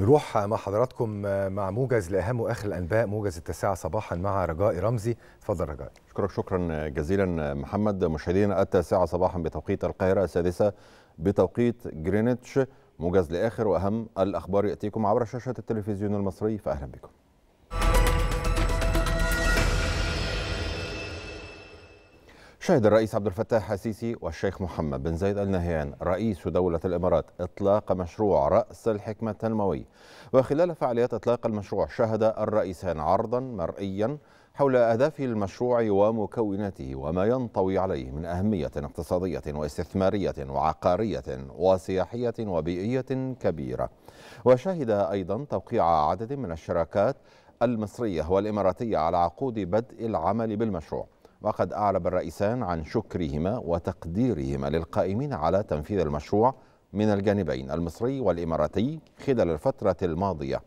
نروح مع حضراتكم آه، مع موجز لاهم واخر الانباء موجز التاسعه صباحا مع رجاء رمزي تفضل رجاء اشكرك شكرا آه، جزيلا آه، محمد مشاهدينا التاسعه صباحا بتوقيت القاهره السادسه بتوقيت جرينتش موجز لاخر واهم الاخبار ياتيكم عبر شاشه التلفزيون المصري فاهلا بكم شهد الرئيس عبد الفتاح السيسي والشيخ محمد بن زايد ال نهيان رئيس دولة الإمارات إطلاق مشروع رأس الحكمة التنموي وخلال فعاليات إطلاق المشروع شهد الرئيسان عرضا مرئيا حول أهداف المشروع ومكوناته وما ينطوي عليه من أهمية اقتصادية واستثمارية وعقارية وسياحية وبيئية كبيرة وشهد أيضا توقيع عدد من الشراكات المصرية والإماراتية على عقود بدء العمل بالمشروع وقد أعرب الرئيسان عن شكرهما وتقديرهما للقائمين على تنفيذ المشروع من الجانبين المصري والإماراتي خلال الفترة الماضية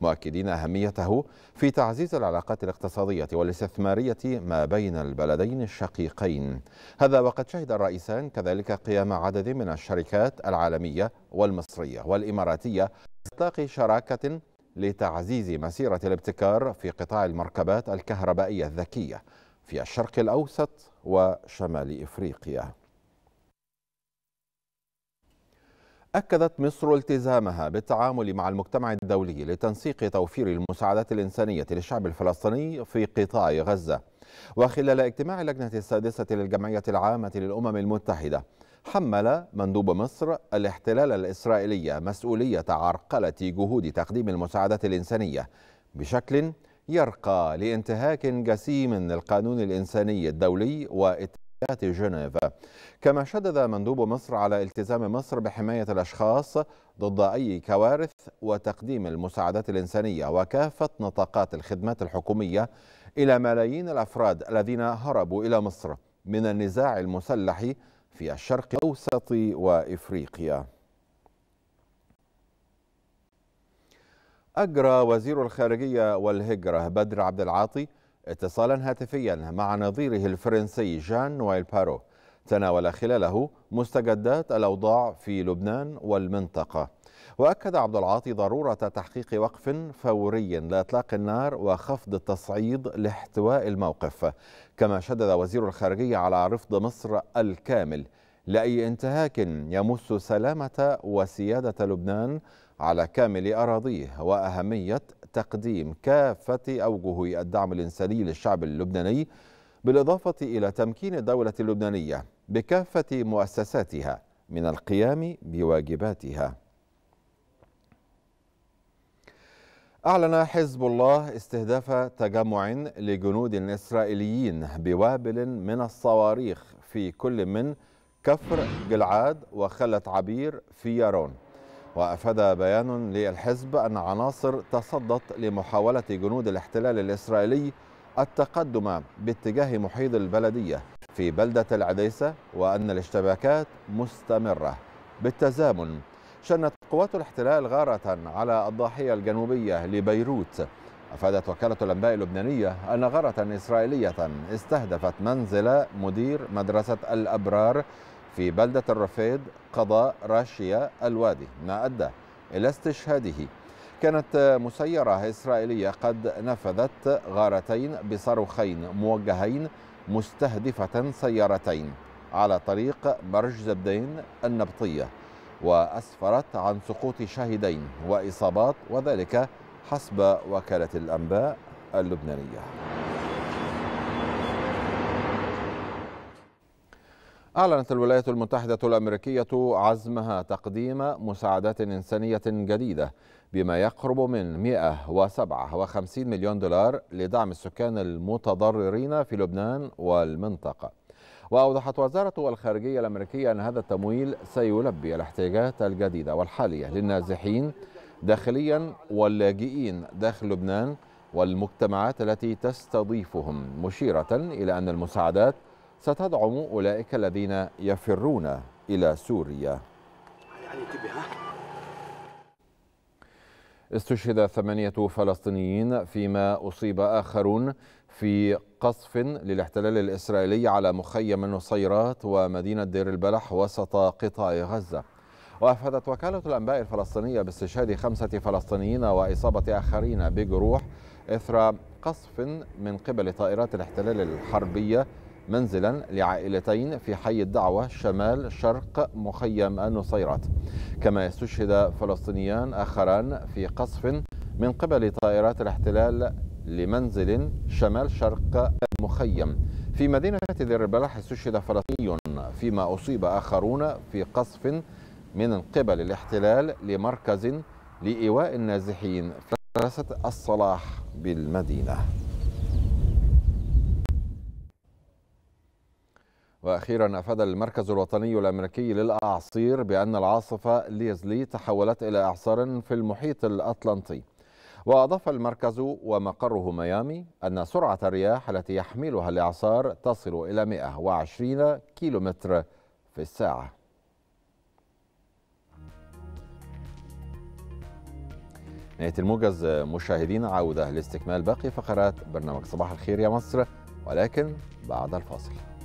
مؤكدين أهميته في تعزيز العلاقات الاقتصادية والاستثمارية ما بين البلدين الشقيقين هذا وقد شهد الرئيسان كذلك قيام عدد من الشركات العالمية والمصرية والإماراتية إطلاق شراكة لتعزيز مسيرة الابتكار في قطاع المركبات الكهربائية الذكية في الشرق الأوسط وشمال إفريقيا أكدت مصر التزامها بالتعامل مع المجتمع الدولي لتنسيق توفير المساعدات الإنسانية للشعب الفلسطيني في قطاع غزة وخلال اجتماع اللجنة السادسة للجمعية العامة للأمم المتحدة حمل مندوب مصر الاحتلال الإسرائيلي مسؤولية عرقلة جهود تقديم المساعدات الإنسانية بشكل يرقى لانتهاك جسيم للقانون الإنساني الدولي واتفاقيات جنيف كما شدد مندوب مصر على التزام مصر بحماية الأشخاص ضد أي كوارث وتقديم المساعدات الإنسانية وكافة نطاقات الخدمات الحكومية إلى ملايين الأفراد الذين هربوا إلى مصر من النزاع المسلح في الشرق الأوسط وإفريقيا أجرى وزير الخارجية والهجرة بدر عبد العاطي اتصالا هاتفيا مع نظيره الفرنسي جان نويل بارو تناول خلاله مستجدات الأوضاع في لبنان والمنطقة وأكد عبد العاطي ضرورة تحقيق وقف فوري لإطلاق النار وخفض التصعيد لاحتواء الموقف كما شدد وزير الخارجية على رفض مصر الكامل لأي انتهاك يمس سلامة وسيادة لبنان على كامل أراضيه وأهمية تقديم كافة أوجه الدعم الإنساني للشعب اللبناني بالإضافة إلى تمكين الدولة اللبنانية بكافة مؤسساتها من القيام بواجباتها أعلن حزب الله استهداف تجمع لجنود إسرائيليين بوابل من الصواريخ في كل من كفر جلعاد وخلت عبير في يارون وأفاد بيان للحزب أن عناصر تصدت لمحاولة جنود الاحتلال الإسرائيلي التقدم باتجاه محيط البلدية في بلدة العديسة وأن الاشتباكات مستمرة بالتزامن شنت قوات الاحتلال غارة على الضاحية الجنوبية لبيروت أفادت وكالة الأنباء اللبنانية أن غارة إسرائيلية استهدفت منزل مدير مدرسة الأبرار في بلدة الرفيد قضاء راشيا الوادي ما أدى إلى استشهاده كانت مسيرة إسرائيلية قد نفذت غارتين بصاروخين موجهين مستهدفة سيارتين على طريق برج زبدين النبطية وأسفرت عن سقوط شهيدين وإصابات وذلك حسب وكالة الأنباء اللبنانية أعلنت الولايات المتحدة الأمريكية عزمها تقديم مساعدات إنسانية جديدة بما يقرب من 157 مليون دولار لدعم السكان المتضررين في لبنان والمنطقة وأوضحت وزارة الخارجية الأمريكية أن هذا التمويل سيلبي الاحتياجات الجديدة والحالية للنازحين داخليا واللاجئين داخل لبنان والمجتمعات التي تستضيفهم مشيرة إلى أن المساعدات ستدعم أولئك الذين يفرون إلى سوريا استشهد ثمانية فلسطينيين فيما أصيب آخرون في قصف للاحتلال الإسرائيلي على مخيم النصيرات ومدينة دير البلح وسط قطاع غزة وأفادت وكالة الأنباء الفلسطينية باستشهاد خمسة فلسطينيين وإصابة آخرين بجروح إثر قصف من قبل طائرات الاحتلال الحربية منزلا لعائلتين في حي الدعوة شمال شرق مخيم النصيرات كما استشهد فلسطينيان آخران في قصف من قبل طائرات الاحتلال لمنزل شمال شرق مخيم في مدينة دير البلح استشهد فلسطيني فيما أصيب آخرون في قصف من قبل الاحتلال لمركز لإيواء النازحين في مدرسة الصلاح بالمدينة وأخيرا أفاد المركز الوطني الأمريكي للأعاصير بأن العاصفة ليزلي تحولت إلى إعصار في المحيط الأطلنطي وأضاف المركز ومقره ميامي أن سرعة الرياح التي يحملها الإعصار تصل إلى 120 كيلومتر في الساعة نهاية الموجز مشاهدينا عودة لاستكمال باقي فقرات برنامج صباح الخير يا مصر ولكن بعد الفاصل